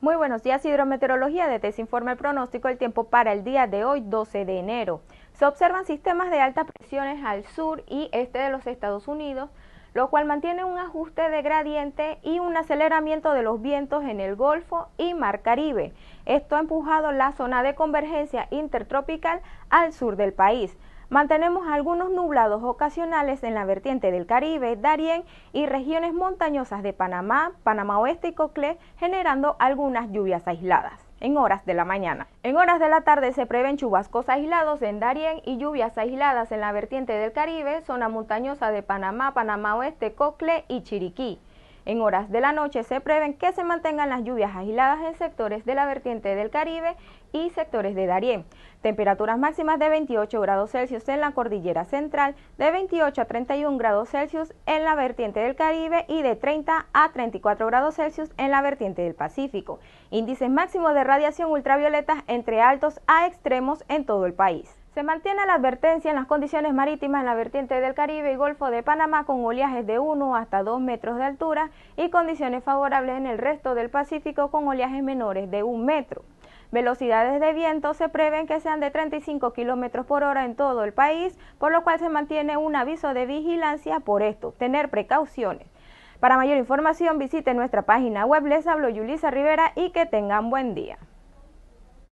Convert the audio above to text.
Muy buenos días, Hidrometeorología. de desinforme el pronóstico del tiempo para el día de hoy, 12 de enero. Se observan sistemas de altas presiones al sur y este de los Estados Unidos, lo cual mantiene un ajuste de gradiente y un aceleramiento de los vientos en el Golfo y Mar Caribe. Esto ha empujado la zona de convergencia intertropical al sur del país. Mantenemos algunos nublados ocasionales en la vertiente del Caribe, Darién y regiones montañosas de Panamá, Panamá Oeste y Cocle, generando algunas lluvias aisladas en horas de la mañana. En horas de la tarde se prevén chubascos aislados en Darién y lluvias aisladas en la vertiente del Caribe, zona montañosa de Panamá, Panamá Oeste, Cocle y Chiriquí. En horas de la noche se prevén que se mantengan las lluvias aisladas en sectores de la vertiente del Caribe y sectores de Darién. Temperaturas máximas de 28 grados Celsius en la cordillera central, de 28 a 31 grados Celsius en la vertiente del Caribe y de 30 a 34 grados Celsius en la vertiente del Pacífico. Índices máximos de radiación ultravioleta entre altos a extremos en todo el país. Se mantiene la advertencia en las condiciones marítimas en la vertiente del Caribe y Golfo de Panamá con oleajes de 1 hasta 2 metros de altura y condiciones favorables en el resto del Pacífico con oleajes menores de 1 metro. Velocidades de viento se prevén que sean de 35 kilómetros por hora en todo el país, por lo cual se mantiene un aviso de vigilancia por esto. Tener precauciones. Para mayor información visite nuestra página web. Les hablo Yulisa Rivera y que tengan buen día.